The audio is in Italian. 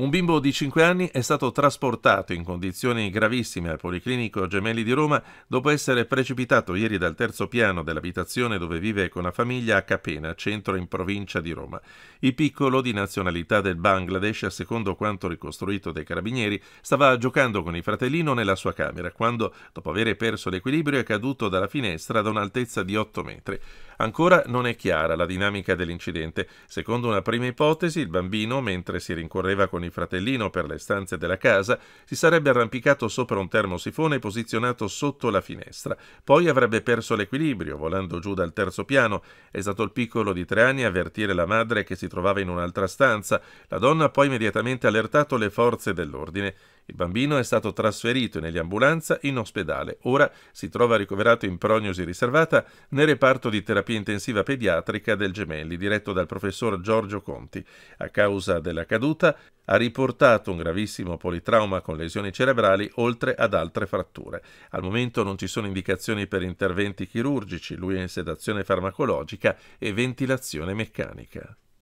Un bimbo di 5 anni è stato trasportato in condizioni gravissime al Policlinico Gemelli di Roma dopo essere precipitato ieri dal terzo piano dell'abitazione dove vive con la famiglia a Capena, centro in provincia di Roma. Il piccolo, di nazionalità del Bangladesh, secondo quanto ricostruito dai carabinieri, stava giocando con il fratellino nella sua camera quando, dopo aver perso l'equilibrio, è caduto dalla finestra ad un'altezza di 8 metri. Ancora non è chiara la dinamica dell'incidente. Secondo una prima ipotesi, il bambino, mentre si rincorreva con il il fratellino per le stanze della casa, si sarebbe arrampicato sopra un termosifone posizionato sotto la finestra. Poi avrebbe perso l'equilibrio, volando giù dal terzo piano. È stato il piccolo di tre anni a avvertire la madre che si trovava in un'altra stanza. La donna ha poi immediatamente allertato le forze dell'ordine. Il bambino è stato trasferito negli ambulanza in ospedale. Ora si trova ricoverato in prognosi riservata nel reparto di terapia intensiva pediatrica del Gemelli, diretto dal professor Giorgio Conti. A causa della caduta ha riportato un gravissimo politrauma con lesioni cerebrali oltre ad altre fratture. Al momento non ci sono indicazioni per interventi chirurgici, lui è in sedazione farmacologica e ventilazione meccanica.